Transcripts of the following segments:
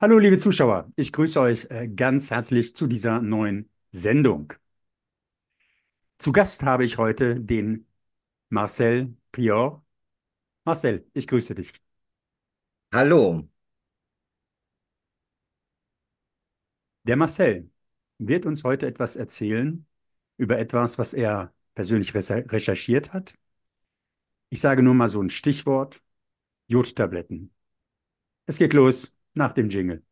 Hallo, liebe Zuschauer, ich grüße euch äh, ganz herzlich zu dieser neuen Sendung. Zu Gast habe ich heute den Marcel Pior. Marcel, ich grüße dich. Hallo. Der Marcel wird uns heute etwas erzählen über etwas, was er persönlich recherchiert hat. Ich sage nur mal so ein Stichwort, Jodtabletten. Es geht los nach dem Jingle.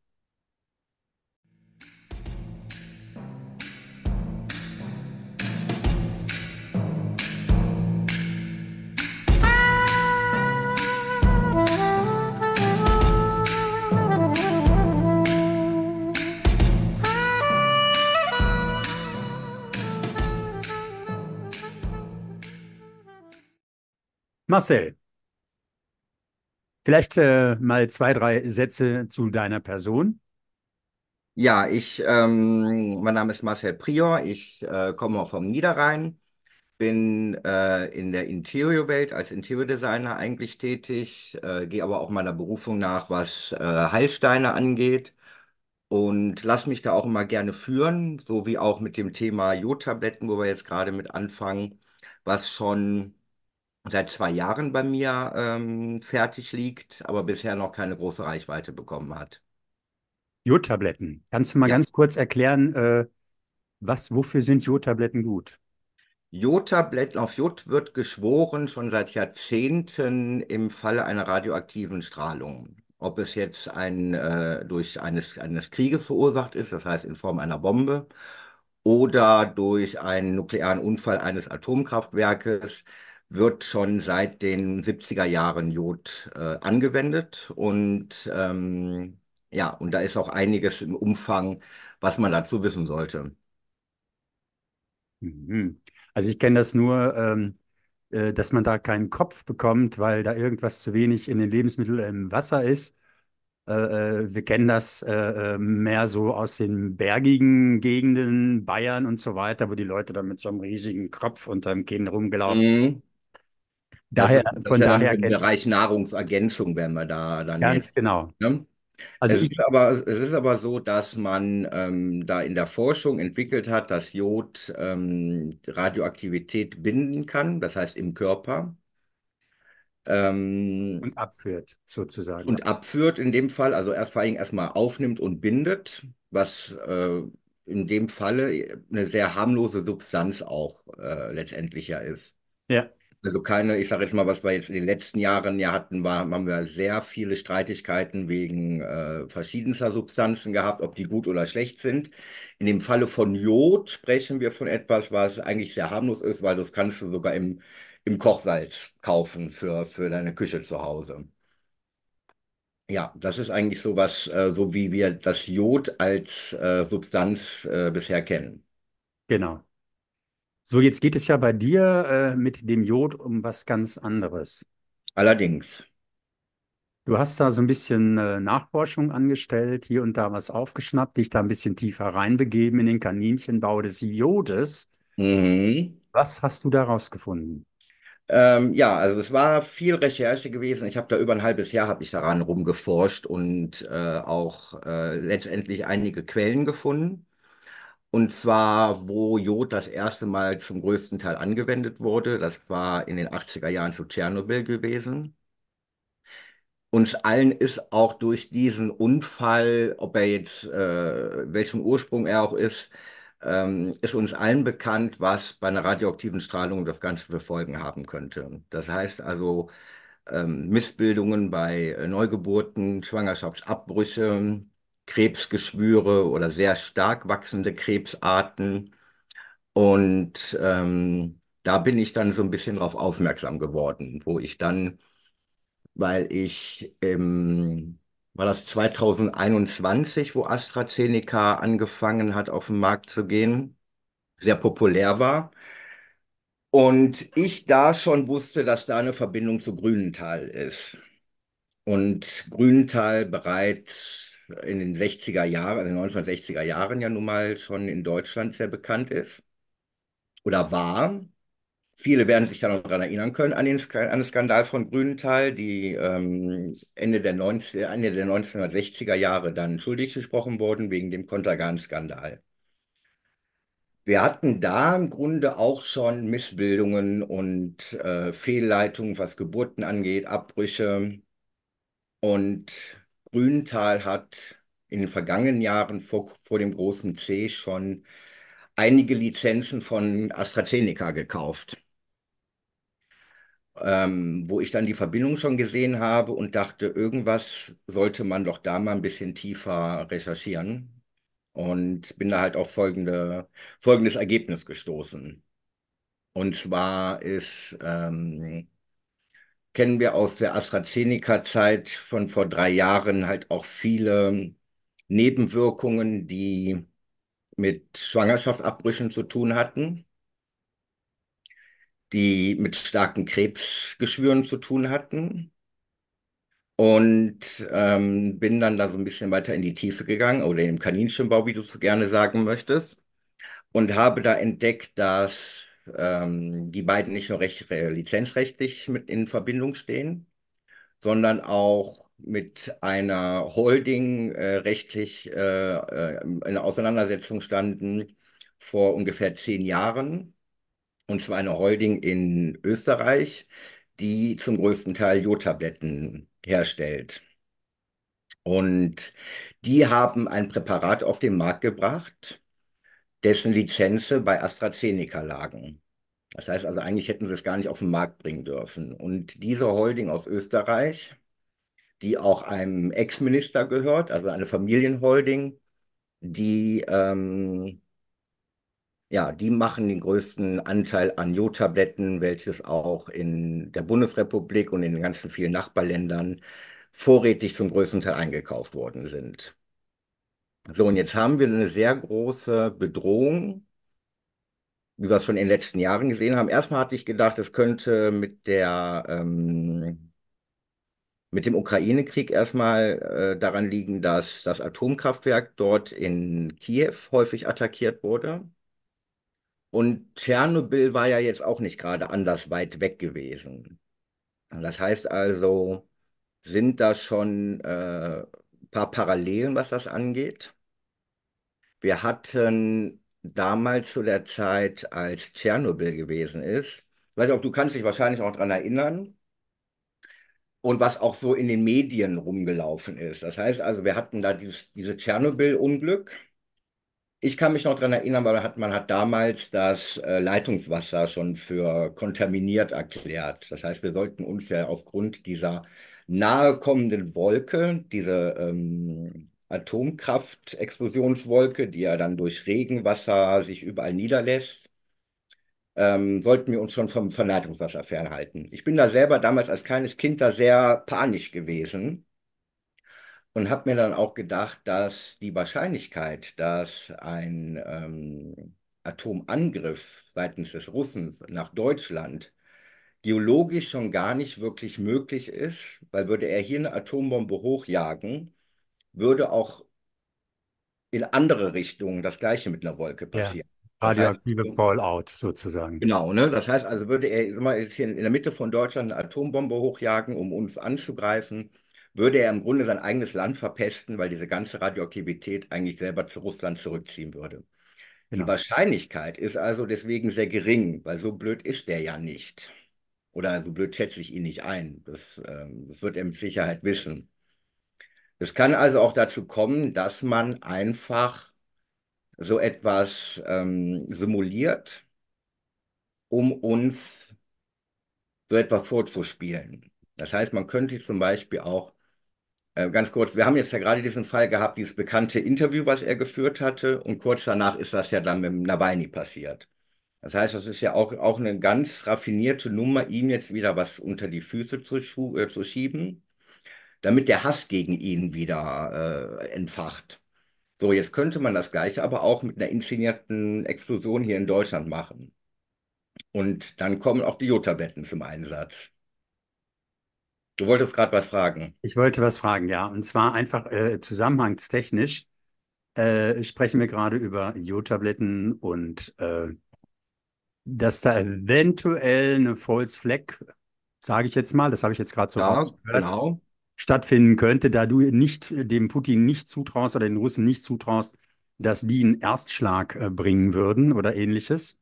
Marcel, Vielleicht äh, mal zwei, drei Sätze zu deiner Person. Ja, ich, ähm, mein Name ist Marcel Prior, ich äh, komme vom Niederrhein, bin äh, in der Interiorwelt als Interiordesigner eigentlich tätig, äh, gehe aber auch meiner Berufung nach, was Heilsteine äh, angeht und lasse mich da auch immer gerne führen, so wie auch mit dem Thema Jodtabletten, wo wir jetzt gerade mit anfangen, was schon seit zwei Jahren bei mir ähm, fertig liegt, aber bisher noch keine große Reichweite bekommen hat. Jodtabletten. Kannst du mal ja. ganz kurz erklären, äh, was, wofür sind Jodtabletten gut? Jodtabletten, auf Jod wird geschworen schon seit Jahrzehnten im Falle einer radioaktiven Strahlung. Ob es jetzt ein, äh, durch eines, eines Krieges verursacht ist, das heißt in Form einer Bombe, oder durch einen nuklearen Unfall eines Atomkraftwerkes, wird schon seit den 70er Jahren Jod äh, angewendet und ähm, ja, und da ist auch einiges im Umfang, was man dazu wissen sollte. Mhm. Also ich kenne das nur, ähm, äh, dass man da keinen Kopf bekommt, weil da irgendwas zu wenig in den Lebensmitteln im Wasser ist. Äh, äh wir kennen das äh, äh, mehr so aus den bergigen Gegenden, Bayern und so weiter, wo die Leute dann mit so einem riesigen Kopf unter dem Kinn rumgelaufen mhm. sind. Daher, ist, von daher ja im Bereich Nahrungsergänzung, werden wir da dann. Ganz jetzt, genau. Ne? Also es, ist aber, es ist aber so, dass man ähm, da in der Forschung entwickelt hat, dass Jod ähm, Radioaktivität binden kann, das heißt im Körper. Ähm, und abführt sozusagen. Und abführt in dem Fall, also erst vor allem erstmal aufnimmt und bindet, was äh, in dem Falle eine sehr harmlose Substanz auch äh, letztendlich ja ist. Ja. Also keine, ich sage jetzt mal, was wir jetzt in den letzten Jahren ja hatten, war, haben wir sehr viele Streitigkeiten wegen äh, verschiedenster Substanzen gehabt, ob die gut oder schlecht sind. In dem Falle von Jod sprechen wir von etwas, was eigentlich sehr harmlos ist, weil das kannst du sogar im, im Kochsalz kaufen für, für deine Küche zu Hause. Ja, das ist eigentlich so was, äh, so wie wir das Jod als äh, Substanz äh, bisher kennen. Genau. So, jetzt geht es ja bei dir äh, mit dem Jod um was ganz anderes. Allerdings. Du hast da so ein bisschen äh, Nachforschung angestellt, hier und da was aufgeschnappt, dich da ein bisschen tiefer reinbegeben in den Kaninchenbau des Jodes. Mhm. Was hast du da rausgefunden? Ähm, ja, also es war viel Recherche gewesen. Ich habe da über ein halbes Jahr habe ich daran rumgeforscht und äh, auch äh, letztendlich einige Quellen gefunden. Und zwar, wo Jod das erste Mal zum größten Teil angewendet wurde, das war in den 80er Jahren zu Tschernobyl gewesen. Uns allen ist auch durch diesen Unfall, ob er jetzt, äh, welchem Ursprung er auch ist, ähm, ist uns allen bekannt, was bei einer radioaktiven Strahlung das Ganze für Folgen haben könnte. Das heißt also ähm, Missbildungen bei äh, Neugeburten, Schwangerschaftsabbrüche, Krebsgeschwüre oder sehr stark wachsende Krebsarten. Und ähm, da bin ich dann so ein bisschen drauf aufmerksam geworden, wo ich dann, weil ich ähm, war das 2021, wo AstraZeneca angefangen hat, auf den Markt zu gehen, sehr populär war. Und ich da schon wusste, dass da eine Verbindung zu Grünenthal ist. Und Grünenthal bereits in den 60er Jahren, also 1960er Jahren ja nun mal schon in Deutschland sehr bekannt ist oder war. Viele werden sich da noch daran erinnern können, an den, Sk an den Skandal von Grünenthal, die ähm, Ende, der 19, Ende der 1960er Jahre dann schuldig gesprochen wurden wegen dem Kontergan-Skandal. Wir hatten da im Grunde auch schon Missbildungen und äh, Fehlleitungen, was Geburten angeht, Abbrüche. Und Grüntal hat in den vergangenen Jahren vor, vor dem großen C schon einige Lizenzen von AstraZeneca gekauft. Ähm, wo ich dann die Verbindung schon gesehen habe und dachte, irgendwas sollte man doch da mal ein bisschen tiefer recherchieren. Und bin da halt auf folgende, folgendes Ergebnis gestoßen. Und zwar ist ähm, kennen wir aus der AstraZeneca-Zeit von vor drei Jahren halt auch viele Nebenwirkungen, die mit Schwangerschaftsabbrüchen zu tun hatten, die mit starken Krebsgeschwüren zu tun hatten. Und ähm, bin dann da so ein bisschen weiter in die Tiefe gegangen oder im Kaninchenbau, wie du so gerne sagen möchtest, und habe da entdeckt, dass ähm, die beiden nicht nur recht, äh, lizenzrechtlich mit in Verbindung stehen, sondern auch mit einer Holding äh, rechtlich äh, äh, in Auseinandersetzung standen vor ungefähr zehn Jahren. Und zwar eine Holding in Österreich, die zum größten Teil Jodtabletten herstellt. Und die haben ein Präparat auf den Markt gebracht, dessen Lizenzen bei AstraZeneca lagen. Das heißt also, eigentlich hätten sie es gar nicht auf den Markt bringen dürfen. Und diese Holding aus Österreich, die auch einem Ex-Minister gehört, also eine Familienholding, die, ähm, ja, die machen den größten Anteil an Jodtabletten, welches auch in der Bundesrepublik und in den ganzen vielen Nachbarländern vorrätig zum größten Teil eingekauft worden sind. So, und jetzt haben wir eine sehr große Bedrohung, wie wir es schon in den letzten Jahren gesehen haben. Erstmal hatte ich gedacht, es könnte mit der ähm, mit dem Ukraine-Krieg erstmal äh, daran liegen, dass das Atomkraftwerk dort in Kiew häufig attackiert wurde. Und Tschernobyl war ja jetzt auch nicht gerade anders weit weg gewesen. Das heißt also, sind da schon ein äh, paar Parallelen, was das angeht? Wir hatten damals zu der Zeit, als Tschernobyl gewesen ist, ich weiß nicht, ob du kannst dich wahrscheinlich auch daran erinnern, und was auch so in den Medien rumgelaufen ist. Das heißt also, wir hatten da dieses, dieses Tschernobyl-Unglück. Ich kann mich noch daran erinnern, weil man hat, man hat damals das äh, Leitungswasser schon für kontaminiert erklärt. Das heißt, wir sollten uns ja aufgrund dieser nahe kommenden Wolke, diese ähm, Atomkraft-Explosionswolke, die ja dann durch Regenwasser sich überall niederlässt, ähm, sollten wir uns schon vom Verleitungswasser fernhalten. Ich bin da selber damals als kleines Kind da sehr panisch gewesen und habe mir dann auch gedacht, dass die Wahrscheinlichkeit, dass ein ähm, Atomangriff seitens des Russen nach Deutschland geologisch schon gar nicht wirklich möglich ist, weil würde er hier eine Atombombe hochjagen, würde auch in andere Richtungen das Gleiche mit einer Wolke passieren. Ja. Radioaktive heißt, also Fallout sozusagen. Genau, ne? Das heißt also, würde er sag mal, jetzt hier in der Mitte von Deutschland eine Atombombe hochjagen, um uns anzugreifen, würde er im Grunde sein eigenes Land verpesten, weil diese ganze Radioaktivität eigentlich selber zu Russland zurückziehen würde. Genau. Die Wahrscheinlichkeit ist also deswegen sehr gering, weil so blöd ist der ja nicht. Oder so blöd schätze ich ihn nicht ein. Das, äh, das wird er mit Sicherheit wissen. Es kann also auch dazu kommen, dass man einfach so etwas ähm, simuliert, um uns so etwas vorzuspielen. Das heißt, man könnte zum Beispiel auch äh, ganz kurz, wir haben jetzt ja gerade diesen Fall gehabt, dieses bekannte Interview, was er geführt hatte, und kurz danach ist das ja dann mit Nawalny passiert. Das heißt, das ist ja auch, auch eine ganz raffinierte Nummer, ihm jetzt wieder was unter die Füße zu, äh, zu schieben damit der Hass gegen ihn wieder äh, entfacht. So, jetzt könnte man das gleiche aber auch mit einer inszenierten Explosion hier in Deutschland machen. Und dann kommen auch die Jodtabletten zum Einsatz. Du wolltest gerade was fragen. Ich wollte was fragen, ja. Und zwar einfach äh, zusammenhangstechnisch äh, sprechen wir gerade über Jodtabletten und äh, dass da eventuell eine False Flag, sage ich jetzt mal, das habe ich jetzt gerade so ja, rausgehört, genau stattfinden könnte, da du nicht dem Putin nicht zutraust oder den Russen nicht zutraust, dass die einen Erstschlag äh, bringen würden oder ähnliches.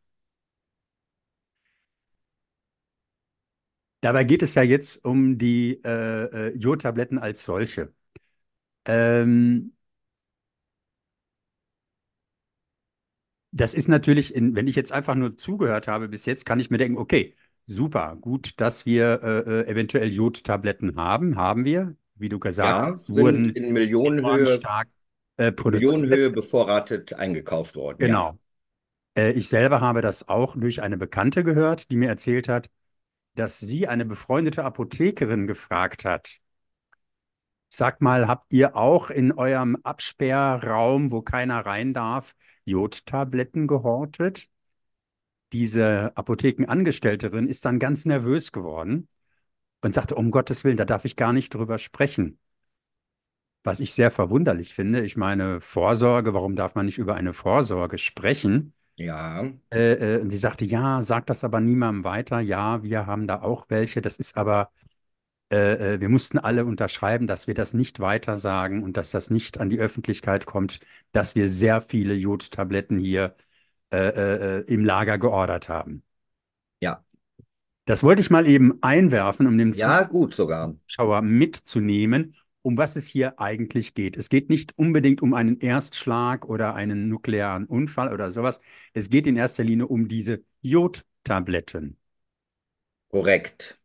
Dabei geht es ja jetzt um die äh, äh, Jodtabletten als solche. Ähm, das ist natürlich, in, wenn ich jetzt einfach nur zugehört habe bis jetzt, kann ich mir denken, okay, Super, gut, dass wir äh, äh, eventuell Jodtabletten haben. Haben wir, wie du gesagt ja, hast, wurden in Millionenhöhe, stark, äh, Millionenhöhe bevorratet eingekauft worden. Genau. Ja. Äh, ich selber habe das auch durch eine Bekannte gehört, die mir erzählt hat, dass sie eine befreundete Apothekerin gefragt hat. Sag mal, habt ihr auch in eurem Absperrraum, wo keiner rein darf, Jodtabletten gehortet? diese Apothekenangestellterin ist dann ganz nervös geworden und sagte, um Gottes Willen, da darf ich gar nicht drüber sprechen. Was ich sehr verwunderlich finde. Ich meine, Vorsorge, warum darf man nicht über eine Vorsorge sprechen? Ja. Äh, äh, und sie sagte, ja, sag das aber niemandem weiter. Ja, wir haben da auch welche. Das ist aber, äh, äh wir mussten alle unterschreiben, dass wir das nicht weiter sagen und dass das nicht an die Öffentlichkeit kommt, dass wir sehr viele Jodtabletten hier äh, äh, äh, im Lager geordert haben. Ja. Das wollte ich mal eben einwerfen, um den ja, Zuschauer mitzunehmen, um was es hier eigentlich geht. Es geht nicht unbedingt um einen Erstschlag oder einen nuklearen Unfall oder sowas. Es geht in erster Linie um diese Jodtabletten. Korrekt.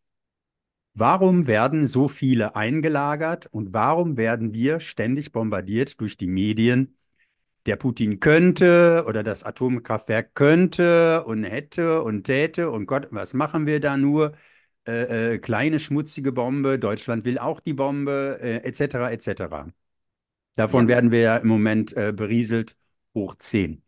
Warum werden so viele eingelagert und warum werden wir ständig bombardiert durch die Medien der Putin könnte oder das Atomkraftwerk könnte und hätte und täte und Gott, was machen wir da nur? Äh, äh, kleine schmutzige Bombe, Deutschland will auch die Bombe, äh, etc., etc. Davon ja. werden wir ja im Moment äh, berieselt hoch 10.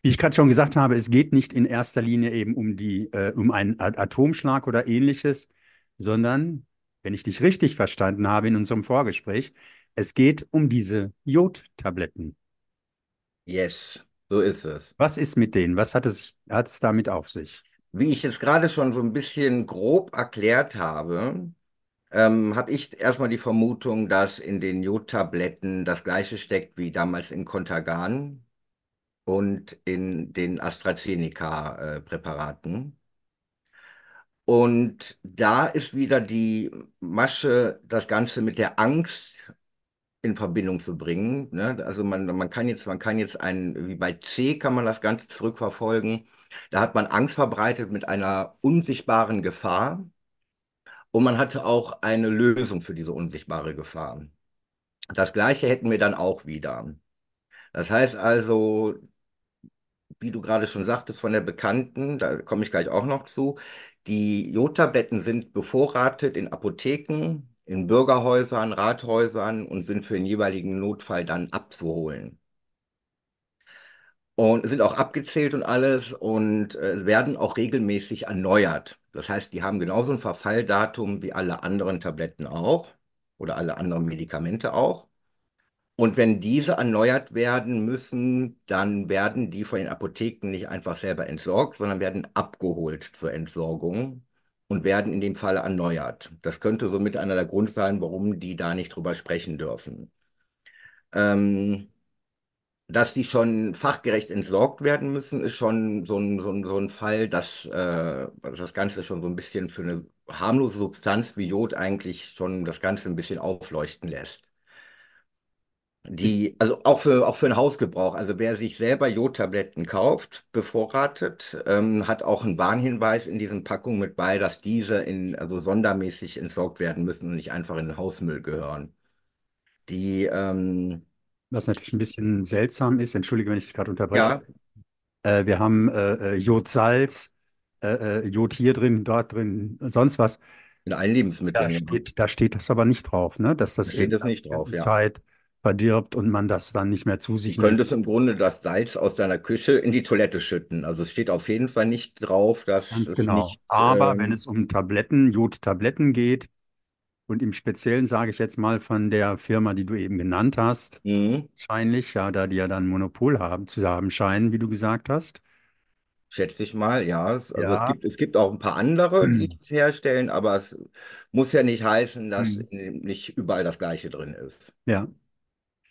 Wie ich gerade schon gesagt habe, es geht nicht in erster Linie eben um, die, äh, um einen Atomschlag oder ähnliches, sondern, wenn ich dich richtig verstanden habe in unserem Vorgespräch, es geht um diese Jodtabletten. Yes, so ist es. Was ist mit denen? Was hat es, hat es damit auf sich? Wie ich jetzt gerade schon so ein bisschen grob erklärt habe, ähm, habe ich erstmal die Vermutung, dass in den Jodtabletten das gleiche steckt wie damals in Contagan und in den AstraZeneca-Präparaten. Und da ist wieder die Masche, das Ganze mit der Angst in Verbindung zu bringen. Ne? Also man, man kann jetzt, man kann jetzt einen, wie bei C kann man das Ganze zurückverfolgen. Da hat man Angst verbreitet mit einer unsichtbaren Gefahr und man hatte auch eine Lösung für diese unsichtbare Gefahr. Das gleiche hätten wir dann auch wieder. Das heißt also, wie du gerade schon sagtest, von der Bekannten, da komme ich gleich auch noch zu, die Jodtabletten sind bevorratet in Apotheken, in Bürgerhäusern, Rathäusern und sind für den jeweiligen Notfall dann abzuholen. Und sind auch abgezählt und alles und äh, werden auch regelmäßig erneuert. Das heißt, die haben genauso ein Verfalldatum wie alle anderen Tabletten auch oder alle anderen Medikamente auch. Und wenn diese erneuert werden müssen, dann werden die von den Apotheken nicht einfach selber entsorgt, sondern werden abgeholt zur Entsorgung und werden in dem Fall erneuert. Das könnte somit einer der Grund sein, warum die da nicht drüber sprechen dürfen. Ähm, dass die schon fachgerecht entsorgt werden müssen, ist schon so ein, so ein, so ein Fall, dass äh, also das Ganze schon so ein bisschen für eine harmlose Substanz wie Jod eigentlich schon das Ganze ein bisschen aufleuchten lässt. Die, also auch für, auch für den Hausgebrauch. Also wer sich selber Jodtabletten kauft, bevorratet, ähm, hat auch einen Warnhinweis in diesen Packungen mit bei, dass diese in, also sondermäßig entsorgt werden müssen und nicht einfach in den Hausmüll gehören. Die, ähm, Was natürlich ein bisschen seltsam ist, entschuldige, wenn ich gerade unterbreche. Ja. Äh, wir haben äh, äh Jodsalz, äh, äh, Jod hier drin, dort drin, sonst was. In allen Lebensmitteln. Da steht, da steht das aber nicht drauf, ne? Dass das da steht das nicht drauf, ja. Zeit verdirbt und man das dann nicht mehr zu sich nimmt. Du könntest nimmt. im Grunde das Salz aus deiner Küche in die Toilette schütten. Also es steht auf jeden Fall nicht drauf, dass Ganz es genau. Nicht, Aber ähm... wenn es um Tabletten, Jodtabletten geht und im Speziellen sage ich jetzt mal von der Firma, die du eben genannt hast, mhm. wahrscheinlich, ja, da die ja dann Monopol haben, zu haben scheinen, wie du gesagt hast. Schätze ich mal, ja. Also ja. Es, gibt, es gibt auch ein paar andere, hm. die es herstellen, aber es muss ja nicht heißen, dass hm. nicht überall das Gleiche drin ist. Ja,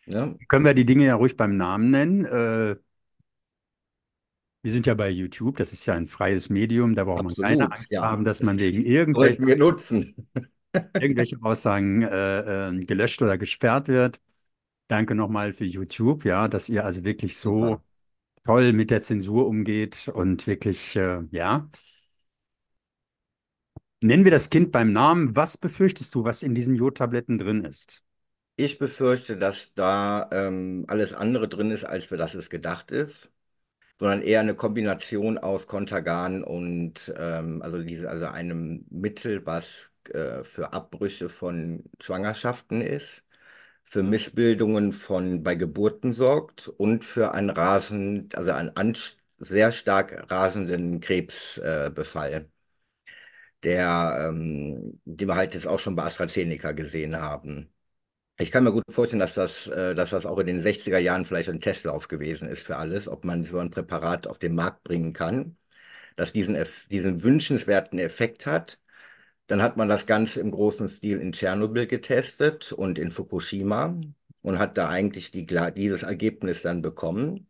ja. Können wir die Dinge ja ruhig beim Namen nennen. Äh, wir sind ja bei YouTube, das ist ja ein freies Medium, da braucht Absolut, man keine Angst ja. haben, dass das man wegen irgendwelchen, irgendwelchen Aussagen äh, äh, gelöscht oder gesperrt wird. Danke nochmal für YouTube, ja, dass ihr also wirklich so ja. toll mit der Zensur umgeht und wirklich, äh, ja. Nennen wir das Kind beim Namen. Was befürchtest du, was in diesen Jodtabletten drin ist? Ich befürchte, dass da ähm, alles andere drin ist, als für das es gedacht ist, sondern eher eine Kombination aus Kontergan und ähm, also diese, also einem Mittel, was äh, für Abbrüche von Schwangerschaften ist, für Missbildungen von bei Geburten sorgt und für einen rasend, also einen anstrengenden sehr stark rasenden Krebsbefall, äh, der, ähm, den wir halt jetzt auch schon bei AstraZeneca gesehen haben. Ich kann mir gut vorstellen, dass das, äh, dass das auch in den 60er Jahren vielleicht ein Testlauf gewesen ist für alles, ob man so ein Präparat auf den Markt bringen kann, das diesen, diesen wünschenswerten Effekt hat. Dann hat man das Ganze im großen Stil in Tschernobyl getestet und in Fukushima und hat da eigentlich die, dieses Ergebnis dann bekommen.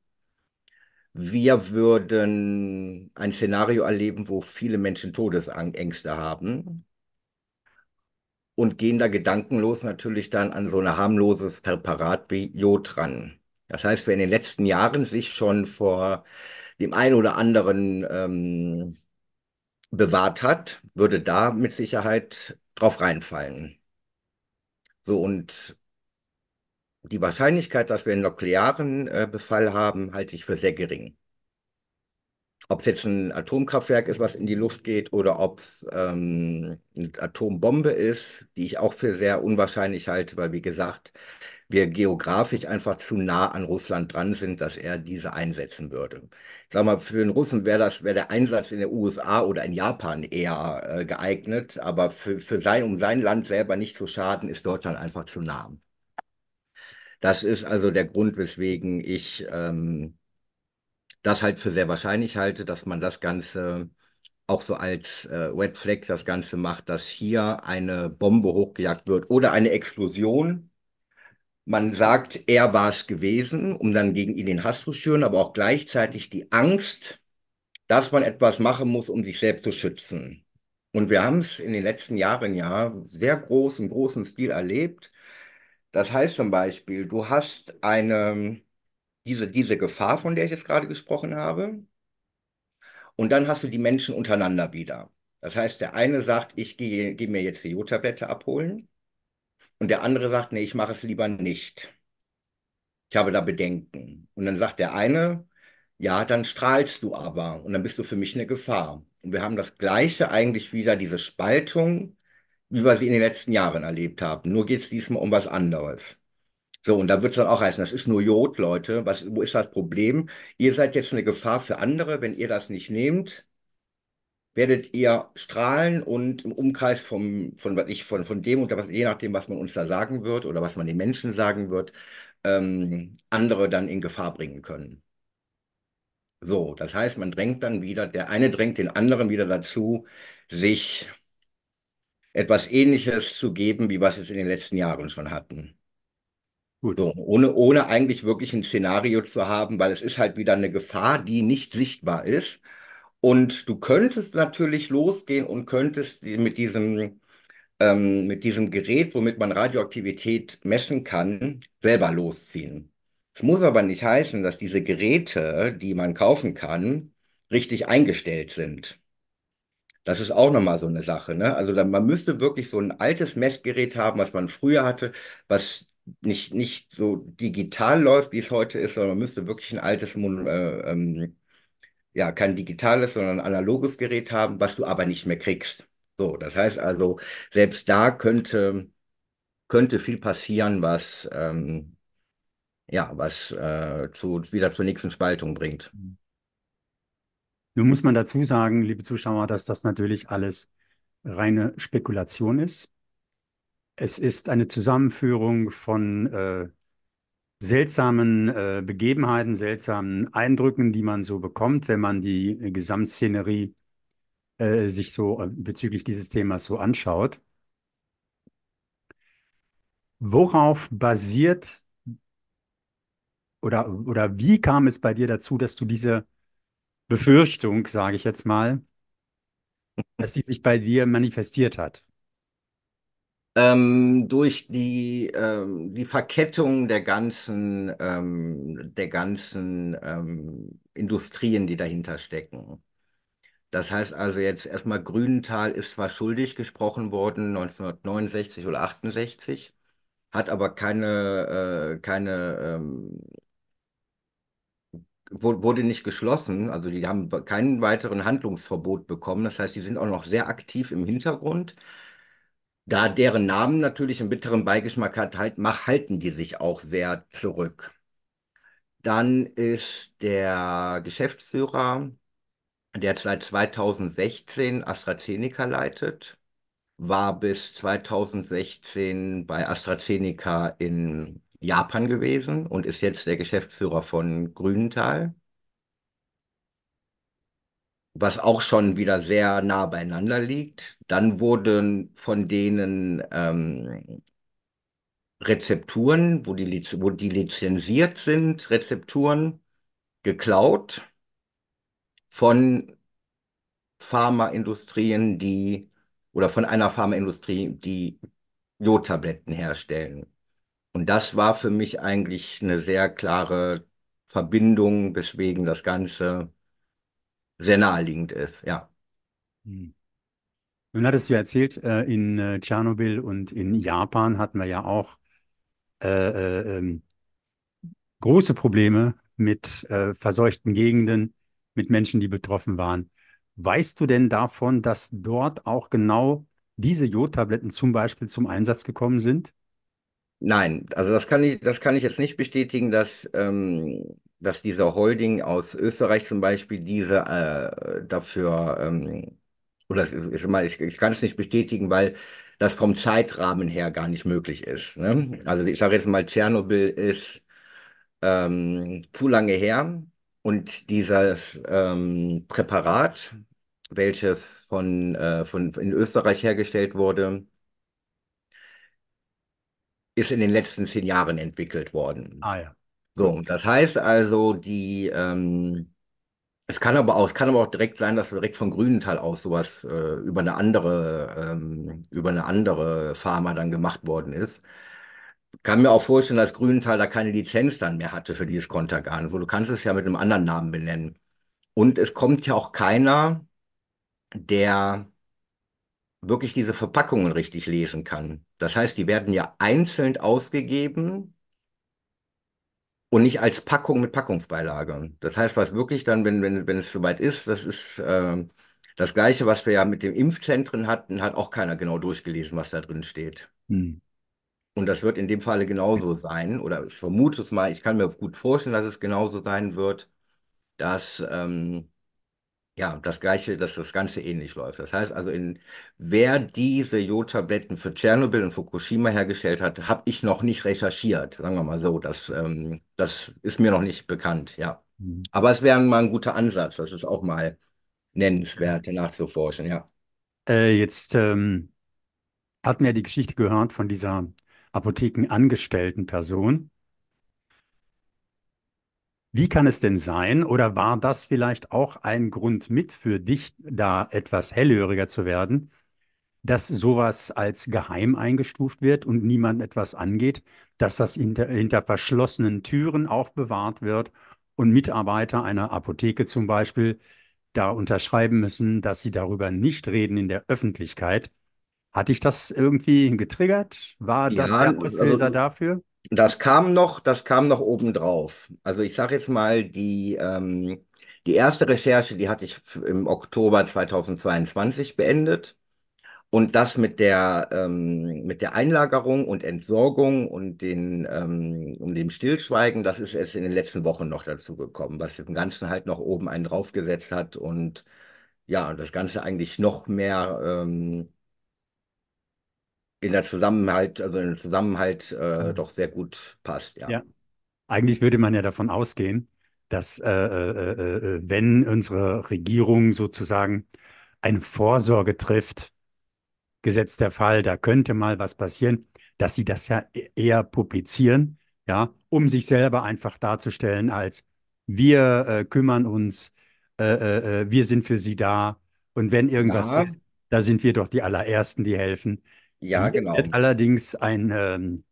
Wir würden ein Szenario erleben, wo viele Menschen Todesängste haben und gehen da gedankenlos natürlich dann an so ein harmloses Präparat wie Jod ran. Das heißt, wer in den letzten Jahren sich schon vor dem einen oder anderen ähm, bewahrt hat, würde da mit Sicherheit drauf reinfallen. So, und die Wahrscheinlichkeit, dass wir einen nuklearen äh, Befall haben, halte ich für sehr gering ob es jetzt ein Atomkraftwerk ist, was in die Luft geht, oder ob es ähm, eine Atombombe ist, die ich auch für sehr unwahrscheinlich halte, weil, wie gesagt, wir geografisch einfach zu nah an Russland dran sind, dass er diese einsetzen würde. Ich sag mal, für den Russen wäre das wäre der Einsatz in den USA oder in Japan eher äh, geeignet, aber für, für sein, um sein Land selber nicht zu schaden, ist Deutschland einfach zu nah. Das ist also der Grund, weswegen ich ähm, das halt für sehr wahrscheinlich halte, dass man das Ganze auch so als äh, Red Flag das Ganze macht, dass hier eine Bombe hochgejagt wird oder eine Explosion. Man sagt, er war es gewesen, um dann gegen ihn den Hass zu schüren, aber auch gleichzeitig die Angst, dass man etwas machen muss, um sich selbst zu schützen. Und wir haben es in den letzten Jahren ja sehr groß, im großen Stil erlebt. Das heißt zum Beispiel, du hast eine diese, diese Gefahr, von der ich jetzt gerade gesprochen habe. Und dann hast du die Menschen untereinander wieder. Das heißt, der eine sagt, ich gehe, gehe mir jetzt die Jodtablette abholen. Und der andere sagt, nee, ich mache es lieber nicht. Ich habe da Bedenken. Und dann sagt der eine, ja, dann strahlst du aber. Und dann bist du für mich eine Gefahr. Und wir haben das Gleiche eigentlich wieder, diese Spaltung, wie wir sie in den letzten Jahren erlebt haben. Nur geht es diesmal um was anderes. So, und da wird es dann auch heißen, das ist nur Jod, Leute. Was, wo ist das Problem? Ihr seid jetzt eine Gefahr für andere. Wenn ihr das nicht nehmt, werdet ihr strahlen und im Umkreis vom, von, ich, von, von dem oder was, je nachdem, was man uns da sagen wird oder was man den Menschen sagen wird, ähm, andere dann in Gefahr bringen können. So, das heißt, man drängt dann wieder, der eine drängt den anderen wieder dazu, sich etwas Ähnliches zu geben, wie was es in den letzten Jahren schon hatten. Gut. So, ohne, ohne eigentlich wirklich ein Szenario zu haben, weil es ist halt wieder eine Gefahr, die nicht sichtbar ist. Und du könntest natürlich losgehen und könntest mit diesem, ähm, mit diesem Gerät, womit man Radioaktivität messen kann, selber losziehen. Es muss aber nicht heißen, dass diese Geräte, die man kaufen kann, richtig eingestellt sind. Das ist auch nochmal so eine Sache. Ne? Also dann, man müsste wirklich so ein altes Messgerät haben, was man früher hatte, was nicht, nicht so digital läuft, wie es heute ist, sondern man müsste wirklich ein altes, äh, ähm, ja, kein digitales, sondern ein analoges Gerät haben, was du aber nicht mehr kriegst. So, das heißt also, selbst da könnte, könnte viel passieren, was, ähm, ja, was äh, zu, wieder zur nächsten Spaltung bringt. Nun muss man dazu sagen, liebe Zuschauer, dass das natürlich alles reine Spekulation ist. Es ist eine Zusammenführung von äh, seltsamen äh, Begebenheiten, seltsamen Eindrücken, die man so bekommt, wenn man die Gesamtszenerie äh, sich so äh, bezüglich dieses Themas so anschaut. Worauf basiert oder, oder wie kam es bei dir dazu, dass du diese Befürchtung, sage ich jetzt mal, dass die sich bei dir manifestiert hat? ähm, durch die, ähm, die Verkettung der ganzen, ähm, der ganzen ähm, Industrien, die dahinter stecken. Das heißt also jetzt erstmal, Grünenthal ist zwar schuldig gesprochen worden 1969 oder 68, hat aber keine, äh, keine ähm, wurde nicht geschlossen. Also die haben keinen weiteren Handlungsverbot bekommen. Das heißt, die sind auch noch sehr aktiv im Hintergrund da deren Namen natürlich einen bitteren Beigeschmack hat, halt, mach, halten die sich auch sehr zurück. Dann ist der Geschäftsführer, der seit 2016 AstraZeneca leitet, war bis 2016 bei AstraZeneca in Japan gewesen und ist jetzt der Geschäftsführer von Grünenthal was auch schon wieder sehr nah beieinander liegt. Dann wurden von denen ähm, Rezepturen, wo die, wo die lizenziert sind, Rezepturen geklaut von Pharmaindustrien, die oder von einer Pharmaindustrie, die Jodtabletten herstellen. Und das war für mich eigentlich eine sehr klare Verbindung, weswegen das Ganze sehr naheliegend ist, ja. Hm. Nun hattest du erzählt, äh, in äh, Tschernobyl und in Japan hatten wir ja auch äh, äh ähm, große Probleme mit verseuchten Gegenden, mit Menschen, die betroffen waren. Weißt du denn davon, dass dort auch genau diese Jodtabletten zum Beispiel zum Einsatz gekommen sind? Nein, also das kann ich, das kann ich jetzt nicht bestätigen, dass ähm, dass diese Holding aus Österreich zum Beispiel diese äh, dafür, ähm, oder es ist immer, ich, ich kann es nicht bestätigen, weil das vom Zeitrahmen her gar nicht möglich ist. Ne? Also ich sage jetzt mal, Tschernobyl ist ähm, zu lange her und dieses ähm, Präparat, welches von, äh, von in Österreich hergestellt wurde, ist in den letzten zehn Jahren entwickelt worden. Ah ja. So, mhm. das heißt also, die, ähm, es kann aber auch, es kann aber auch direkt sein, dass du direkt von Grünenthal aus sowas äh, über eine andere, ähm, über eine andere Pharma dann gemacht worden ist. Kann mir auch vorstellen, dass Grünenthal da keine Lizenz dann mehr hatte für dieses Kontergan. So, du kannst es ja mit einem anderen Namen benennen. Und es kommt ja auch keiner, der wirklich diese Verpackungen richtig lesen kann. Das heißt, die werden ja einzeln ausgegeben und nicht als Packung mit Packungsbeilage. Das heißt, was wirklich dann, wenn, wenn, wenn es soweit ist, das ist äh, das Gleiche, was wir ja mit dem Impfzentren hatten, hat auch keiner genau durchgelesen, was da drin steht. Hm. Und das wird in dem Falle genauso sein, oder ich vermute es mal, ich kann mir gut vorstellen, dass es genauso sein wird, dass ähm, ja, das gleiche, dass das Ganze ähnlich läuft. Das heißt also, in, wer diese Jodtabletten für Tschernobyl und Fukushima hergestellt hat, habe ich noch nicht recherchiert, sagen wir mal so. Das, ähm, das ist mir noch nicht bekannt, ja. Mhm. Aber es wäre mal ein guter Ansatz, das ist auch mal nennenswert, nachzuforschen, ja. Äh, jetzt ähm, hatten wir die Geschichte gehört von dieser Apothekenangestellten Person, wie kann es denn sein oder war das vielleicht auch ein Grund mit für dich, da etwas hellhöriger zu werden, dass sowas als geheim eingestuft wird und niemand etwas angeht, dass das hinter, hinter verschlossenen Türen aufbewahrt wird und Mitarbeiter einer Apotheke zum Beispiel da unterschreiben müssen, dass sie darüber nicht reden in der Öffentlichkeit? Hat dich das irgendwie getriggert? War ja, das der Auslöser also, dafür? Das kam noch, das kam noch obendrauf. Also ich sage jetzt mal, die, ähm, die erste Recherche, die hatte ich im Oktober 2022 beendet. Und das mit der, ähm, mit der Einlagerung und Entsorgung und den, ähm, um dem Stillschweigen, das ist erst in den letzten Wochen noch dazu gekommen, was dem Ganzen halt noch oben einen draufgesetzt hat und ja, das Ganze eigentlich noch mehr ähm, in der Zusammenhalt, also in der Zusammenhalt äh, mhm. doch sehr gut passt, ja. ja. Eigentlich würde man ja davon ausgehen, dass äh äh, äh, äh, wenn unsere Regierung sozusagen eine Vorsorge trifft, gesetzt der Fall, da könnte mal was passieren, dass sie das ja e-, eher publizieren, ja, um sich selber einfach darzustellen als wir äh, kümmern uns, wir sind für sie da und wenn irgendwas ja. ist, da sind wir doch die allerersten, die helfen. Ja, genau. Wird allerdings ein ähm,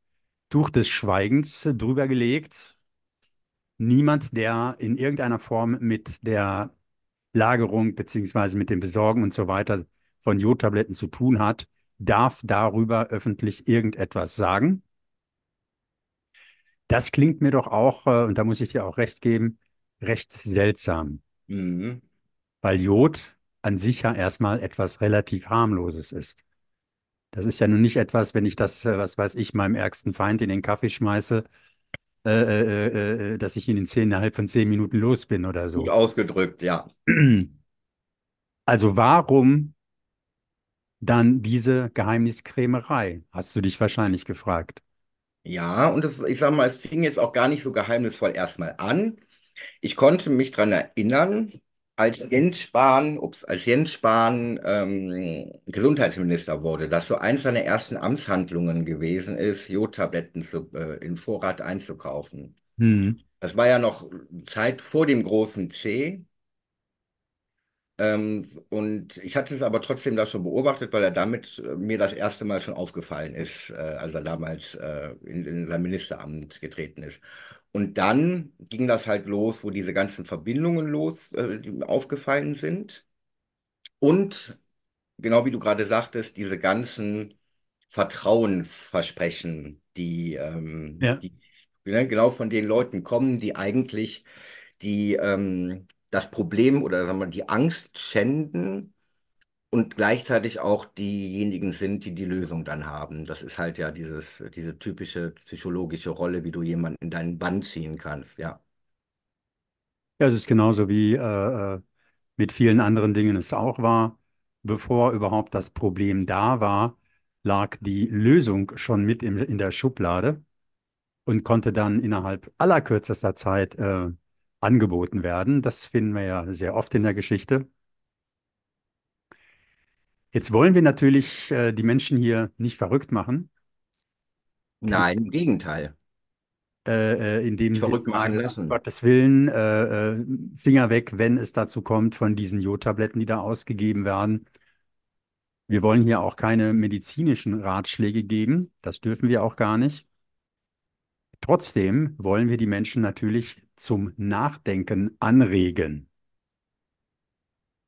Tuch des Schweigens drüber gelegt. Niemand, der in irgendeiner Form mit der Lagerung bzw. mit dem Besorgen und so weiter von Jodtabletten zu tun hat, darf darüber öffentlich irgendetwas sagen. Das klingt mir doch auch, äh, und da muss ich dir auch recht geben, recht seltsam. Mhm. Weil Jod an sich ja erstmal etwas relativ harmloses ist. Das ist ja nun nicht etwas, wenn ich das, äh, was weiß ich, meinem ärgsten Feind in den Kaffee schmeiße, äh, äh, äh, äh dass ich ihn in zehn, innerhalb von zehn Minuten los bin oder so. Gut ausgedrückt, ja. Also warum dann diese Geheimniskrämerei, hast du dich wahrscheinlich gefragt. Ja, und das, ich sage mal, es fing jetzt auch gar nicht so geheimnisvoll erstmal an. Ich konnte mich daran erinnern, als Jens Spahn, ups, als Jens Spahn ähm, Gesundheitsminister wurde, dass so eins seiner ersten Amtshandlungen gewesen ist, Jodtabletten zu, äh, in Vorrat einzukaufen. Mhm. Das war ja noch Zeit vor dem großen C. Ähm, und ich hatte es aber trotzdem da schon beobachtet, weil er damit äh, mir das erste Mal schon aufgefallen ist, äh, als er damals äh, in, in, sein Ministeramt getreten ist. Und dann ging das halt los, wo diese ganzen Verbindungen los äh, aufgefallen sind. Und genau wie du gerade sagtest, diese ganzen Vertrauensversprechen, die, ähm, ja. die ne, genau von den Leuten kommen, die eigentlich die ähm, das Problem oder sagen wir die Angst schänden und gleichzeitig auch diejenigen sind, die die Lösung dann haben. Das ist halt ja dieses, diese typische psychologische Rolle, wie du jemanden in deinen Bann ziehen kannst, ja. Ja, es ist genauso wie äh, äh mit vielen anderen Dingen es auch war. Bevor überhaupt das Problem da war, lag die Lösung schon mit in, in der Schublade und konnte dann innerhalb allerkürzester Zeit äh, angeboten werden. Das finden wir ja sehr oft in der Geschichte. Jetzt wollen wir natürlich äh, die Menschen hier nicht verrückt machen. Nein, im Gegenteil. Äh, äh, indem verrückt machen lassen. Gottes Willen, äh, äh, Finger weg, wenn es dazu kommt, von diesen Jodtabletten, die da ausgegeben werden. Wir wollen hier auch keine medizinischen Ratschläge geben. Das dürfen wir auch gar nicht. Trotzdem wollen wir die Menschen natürlich zum Nachdenken anregen.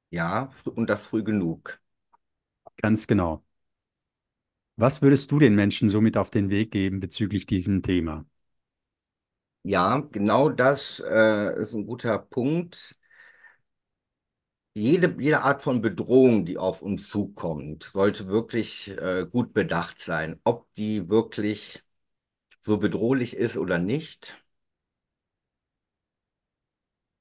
Ja, und das früh genug. Ganz genau. Was würdest du den Menschen somit auf den Weg geben bezüglich diesem Thema? Ja, genau das äh, ist ein guter Punkt. Jede, jede Art von Bedrohung, die auf uns zukommt, sollte wirklich äh, gut bedacht sein, ob die wirklich so bedrohlich ist oder nicht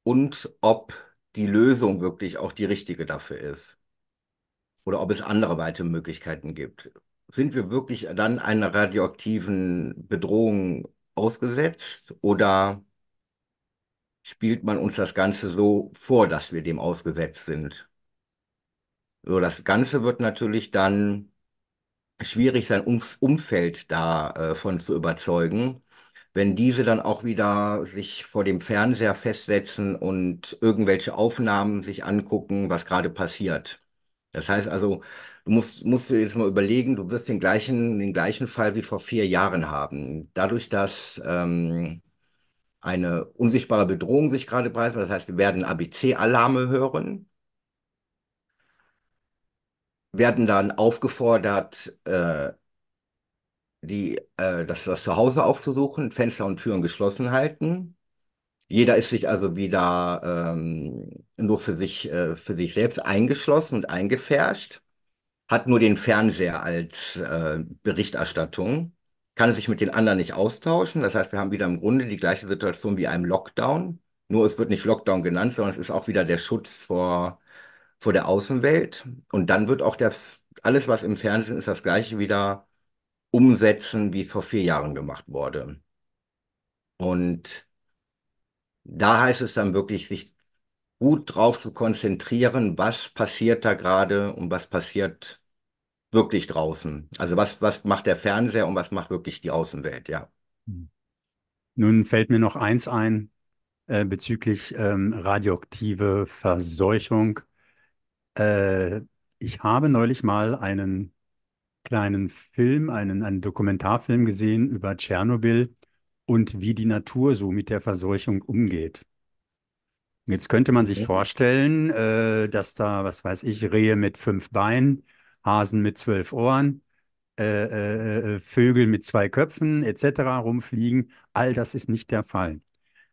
und ob die Lösung wirklich auch die richtige dafür ist oder ob es andere weite Möglichkeiten gibt. Sind wir wirklich dann einer radioaktiven Bedrohung ausgesetzt oder spielt man uns das Ganze so vor, dass wir dem ausgesetzt sind? So, das Ganze wird natürlich dann schwierig, sein Umf Umfeld davon äh, zu überzeugen, wenn diese dann auch wieder sich vor dem Fernseher festsetzen und irgendwelche Aufnahmen sich angucken, was gerade passiert. Das heißt also, du musst, musst dir jetzt mal überlegen, du wirst den gleichen, den gleichen Fall wie vor vier Jahren haben. Dadurch, dass ähm, eine unsichtbare Bedrohung sich gerade preismacht, das heißt, wir werden ABC-Alarme hören, werden dann aufgefordert, äh, die, äh, das, das Zuhause aufzusuchen, Fenster und Türen geschlossen halten. Jeder ist sich also wieder ähm, nur für sich, äh, für sich selbst eingeschlossen und eingefärscht, hat nur den Fernseher als äh, Berichterstattung, kann sich mit den anderen nicht austauschen. Das heißt, wir haben wieder im Grunde die gleiche Situation wie einem Lockdown. Nur es wird nicht Lockdown genannt, sondern es ist auch wieder der Schutz vor, vor der Außenwelt. Und dann wird auch das, alles, was im Fernsehen ist, das gleiche wieder umsetzen, wie es vor vier Jahren gemacht wurde. Und da heißt es dann wirklich, sich gut drauf zu konzentrieren, was passiert da gerade und was passiert wirklich draußen. Also was, was macht der Fernseher und was macht wirklich die Außenwelt, ja. Hm. Nun fällt mir noch eins ein äh, bezüglich ähm, radioaktive Verseuchung. Äh, ich habe neulich mal einen kleinen Film, einen, einen Dokumentarfilm gesehen über Tschernobyl und wie die Natur so mit der Verseuchung umgeht. Jetzt könnte man sich ja. vorstellen, äh, dass da, was weiß ich, Rehe mit fünf Beinen, Hasen mit zwölf Ohren, äh, äh, äh, äh Vögel mit zwei Köpfen etc. rumfliegen. All das ist nicht der Fall.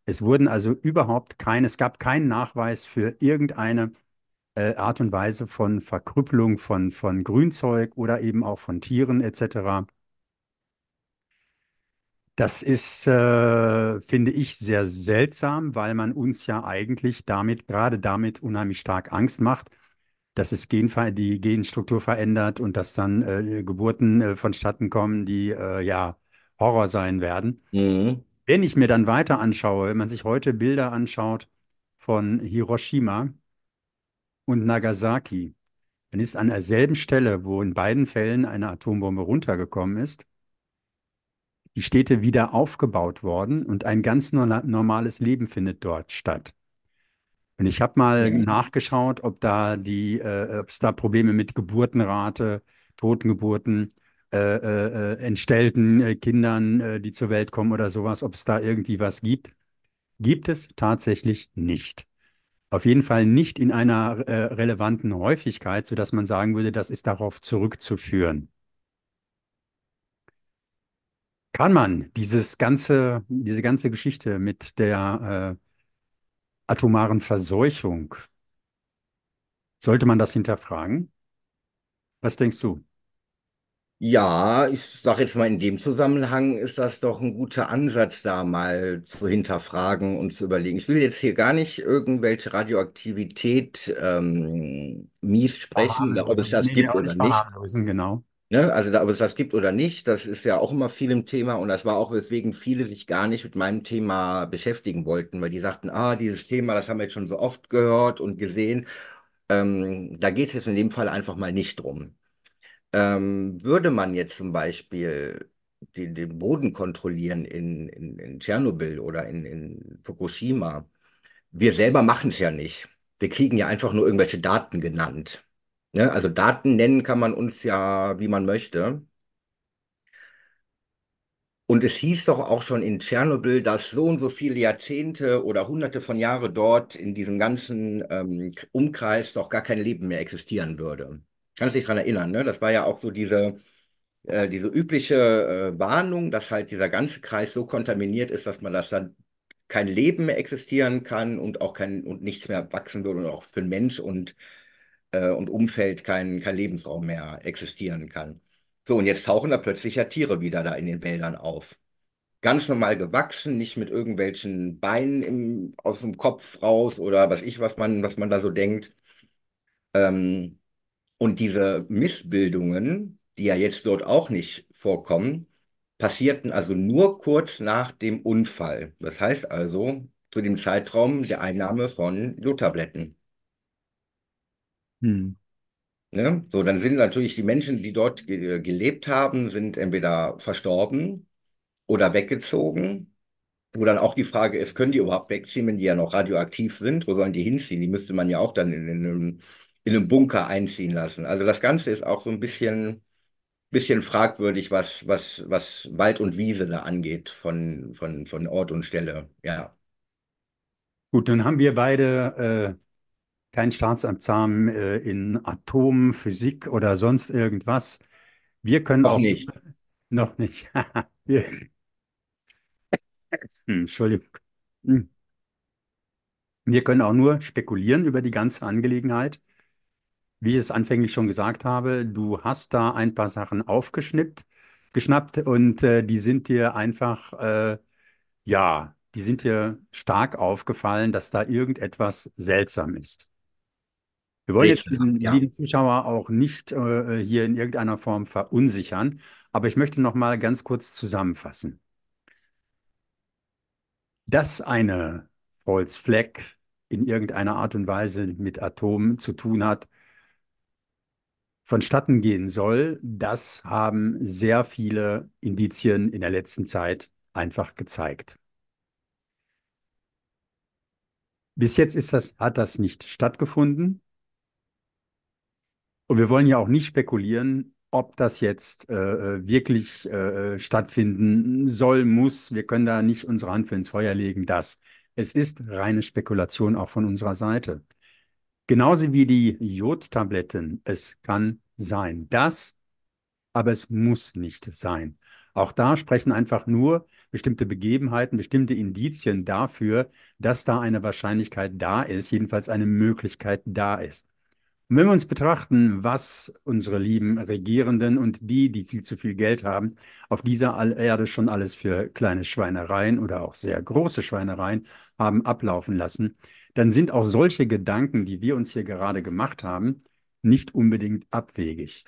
Es wurden also überhaupt keine, es gab keinen Nachweis für irgendeine äh, Art und Weise von Verkrüppelung von, von Grünzeug oder eben auch von Tieren etc. Das ist, äh, finde ich, sehr seltsam, weil man uns ja eigentlich damit, gerade damit, unheimlich stark Angst macht, dass es Genver die Genstruktur verändert und dass dann äh, Geburten äh, vonstatten kommen, die äh, ja Horror sein werden. Mhm. Wenn ich mir dann weiter anschaue, wenn man sich heute Bilder anschaut von Hiroshima, und Nagasaki. Dann ist an derselben Stelle, wo in beiden Fällen eine Atombombe runtergekommen ist, die Städte wieder aufgebaut worden und ein ganz normales Leben findet dort statt. Und ich habe mal mhm. nachgeschaut, ob da die, äh, ob es da Probleme mit Geburtenrate, Totengeburten, äh, äh, entstellten äh, Kindern, äh, die zur Welt kommen oder sowas, ob es da irgendwie was gibt. Gibt es tatsächlich nicht. Auf jeden Fall nicht in einer äh, relevanten Häufigkeit, sodass man sagen würde, das ist darauf zurückzuführen. Kann man dieses ganze, diese ganze Geschichte mit der äh, atomaren Verseuchung, sollte man das hinterfragen? Was denkst du? Ja, ich sage jetzt mal, in dem Zusammenhang ist das doch ein guter Ansatz, da mal zu hinterfragen und zu überlegen. Ich will jetzt hier gar nicht irgendwelche Radioaktivität ähm, mies sprechen, ob es das gibt oder nicht. Genau. Ne? Also, ob es das gibt oder nicht, das ist ja auch immer viel im Thema und das war auch, weswegen viele sich gar nicht mit meinem Thema beschäftigen wollten, weil die sagten, ah, dieses Thema, das haben wir jetzt schon so oft gehört und gesehen. Ähm, da geht es jetzt in dem Fall einfach mal nicht drum. Ähm, würde man jetzt zum Beispiel die, den Boden kontrollieren in, in, in Tschernobyl oder in, in Fukushima, wir selber machen es ja nicht. Wir kriegen ja einfach nur irgendwelche Daten genannt. Ne? Also Daten nennen kann man uns ja, wie man möchte. Und es hieß doch auch schon in Tschernobyl, dass so und so viele Jahrzehnte oder Hunderte von Jahren dort in diesem ganzen ähm, Umkreis doch gar kein Leben mehr existieren würde kannst dich dran erinnern, ne? Das war ja auch so diese, äh, diese übliche äh, Warnung, dass halt dieser ganze Kreis so kontaminiert ist, dass man das dann kein Leben mehr existieren kann und auch kein und nichts mehr wachsen würde und auch für den Mensch und, äh, und Umfeld kein, kein Lebensraum mehr existieren kann. So, und jetzt tauchen da plötzlich ja Tiere wieder da in den Wäldern auf. Ganz normal gewachsen, nicht mit irgendwelchen Beinen im, aus dem Kopf raus oder was ich, was man, was man da so denkt. Ähm, und diese Missbildungen, die ja jetzt dort auch nicht vorkommen, passierten also nur kurz nach dem Unfall. Das heißt also zu dem Zeitraum der Einnahme von Jodtabletten. Hm. Ne? So, dann sind natürlich die Menschen, die dort ge äh, gelebt haben, sind entweder verstorben oder weggezogen. Wo dann auch die Frage ist, können die überhaupt wegziehen, wenn die ja noch radioaktiv sind? Wo sollen die hinziehen? Die müsste man ja auch dann in, in, in in einem Bunker einziehen lassen. Also das Ganze ist auch so ein bisschen, bisschen fragwürdig, was, was, was Wald und Wiese da angeht von, von, von Ort und Stelle. Ja. Gut, dann haben wir beide äh, kein Staatsexamen äh, in Atomphysik oder sonst irgendwas. Wir können noch auch nicht. Noch nicht. Hm, Entschuldigung. Hm. Wir können auch nur spekulieren über die ganze Angelegenheit. Wie ich es anfänglich schon gesagt habe, du hast da ein paar Sachen aufgeschnappt geschnappt und äh, die sind dir einfach, äh, ja, die sind dir stark aufgefallen, dass da irgendetwas seltsam ist. Wir wollen jetzt den ja. lieben Zuschauer auch nicht äh, hier in irgendeiner Form verunsichern, aber ich möchte noch mal ganz kurz zusammenfassen. Dass eine False Flag in irgendeiner Art und Weise mit Atomen zu tun hat, vonstatten gehen soll, das haben sehr viele Indizien in der letzten Zeit einfach gezeigt. Bis jetzt ist das, hat das nicht stattgefunden. Und wir wollen ja auch nicht spekulieren, ob das jetzt äh, äh wirklich äh, äh, stattfinden soll, muss. Wir können da nicht unsere Hand für ins Feuer legen, dass es ist reine Spekulation auch von unserer Seite. Genauso wie die Jodtabletten. Es kann sein das, aber es muss nicht sein. Auch da sprechen einfach nur bestimmte Begebenheiten, bestimmte Indizien dafür, dass da eine Wahrscheinlichkeit da ist, jedenfalls eine Möglichkeit da ist. Und wenn wir uns betrachten, was unsere lieben Regierenden und die, die viel zu viel Geld haben, auf dieser Erde schon alles für kleine Schweinereien oder auch sehr große Schweinereien haben ablaufen lassen, dann sind auch solche Gedanken, die wir uns hier gerade gemacht haben, nicht unbedingt abwegig.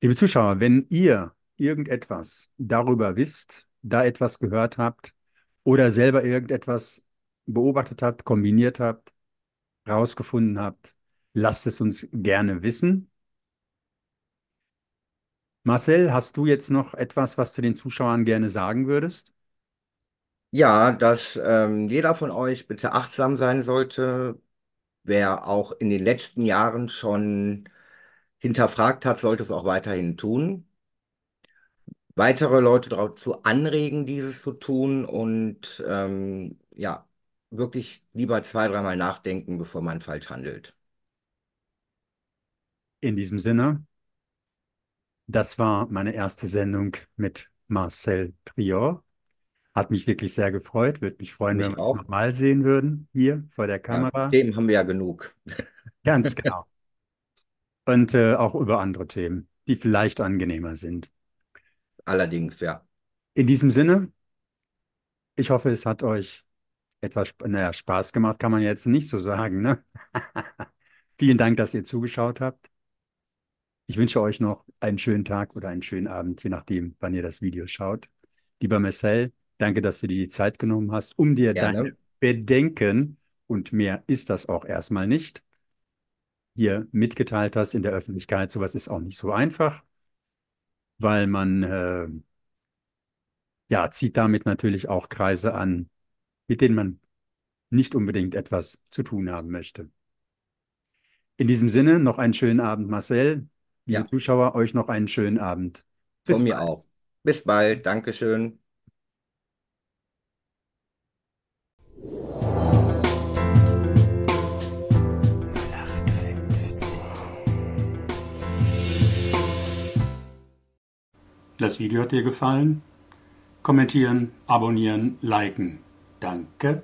Liebe Zuschauer, wenn ihr irgendetwas darüber wisst, da etwas gehört habt oder selber irgendetwas beobachtet habt, kombiniert habt, rausgefunden habt, lasst es uns gerne wissen. Marcel, hast du jetzt noch etwas, was du den Zuschauern gerne sagen würdest? Ja, dass ähm, jeder von euch bitte achtsam sein sollte. Wer auch in den letzten Jahren schon hinterfragt hat, sollte es auch weiterhin tun. Weitere Leute dazu anregen, dieses zu tun und ähm, ja, wirklich lieber zwei, dreimal nachdenken, bevor man falsch handelt. In diesem Sinne, das war meine erste Sendung mit Marcel Prior. Hat mich wirklich sehr gefreut. Würde mich freuen, mich wenn wir auch. uns nochmal sehen würden, hier vor der Kamera. Ja, Themen haben wir ja genug. Ganz genau. Und äh, auch über andere Themen, die vielleicht angenehmer sind. Allerdings, ja. In diesem Sinne, ich hoffe, es hat euch etwas, naja, Spaß gemacht, kann man jetzt nicht so sagen. Ne? Vielen Dank, dass ihr zugeschaut habt. Ich wünsche euch noch einen schönen Tag oder einen schönen Abend, je nachdem, wann ihr das Video schaut. Lieber Marcel, Danke, dass du dir die Zeit genommen hast, um dir Gerne. deine Bedenken und mehr ist das auch erstmal nicht, hier mitgeteilt hast in der Öffentlichkeit. Sowas ist auch nicht so einfach, weil man äh, ja zieht damit natürlich auch Kreise an, mit denen man nicht unbedingt etwas zu tun haben möchte. In diesem Sinne noch einen schönen Abend, Marcel. Liebe ja. Zuschauer, euch noch einen schönen Abend. Bis Von mir bald. auch. Bis bald. Dankeschön. Das Video hat dir gefallen? Kommentieren, abonnieren, liken. Danke.